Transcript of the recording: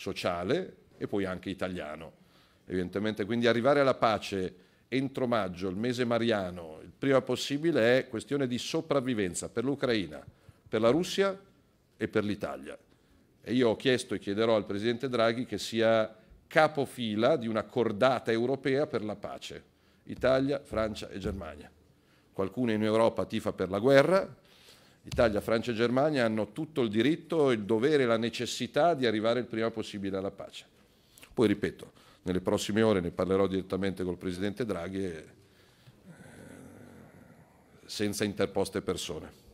sociale e poi anche italiano. Evidentemente quindi arrivare alla pace entro maggio, il mese mariano, il prima possibile è questione di sopravvivenza per l'Ucraina, per la Russia e per l'Italia. E io ho chiesto e chiederò al Presidente Draghi che sia capofila di una cordata europea per la pace. Italia, Francia e Germania. Qualcuno in Europa tifa per la guerra, Italia, Francia e Germania hanno tutto il diritto, il dovere e la necessità di arrivare il prima possibile alla pace. Poi ripeto, nelle prossime ore ne parlerò direttamente col Presidente Draghi e, eh, senza interposte persone.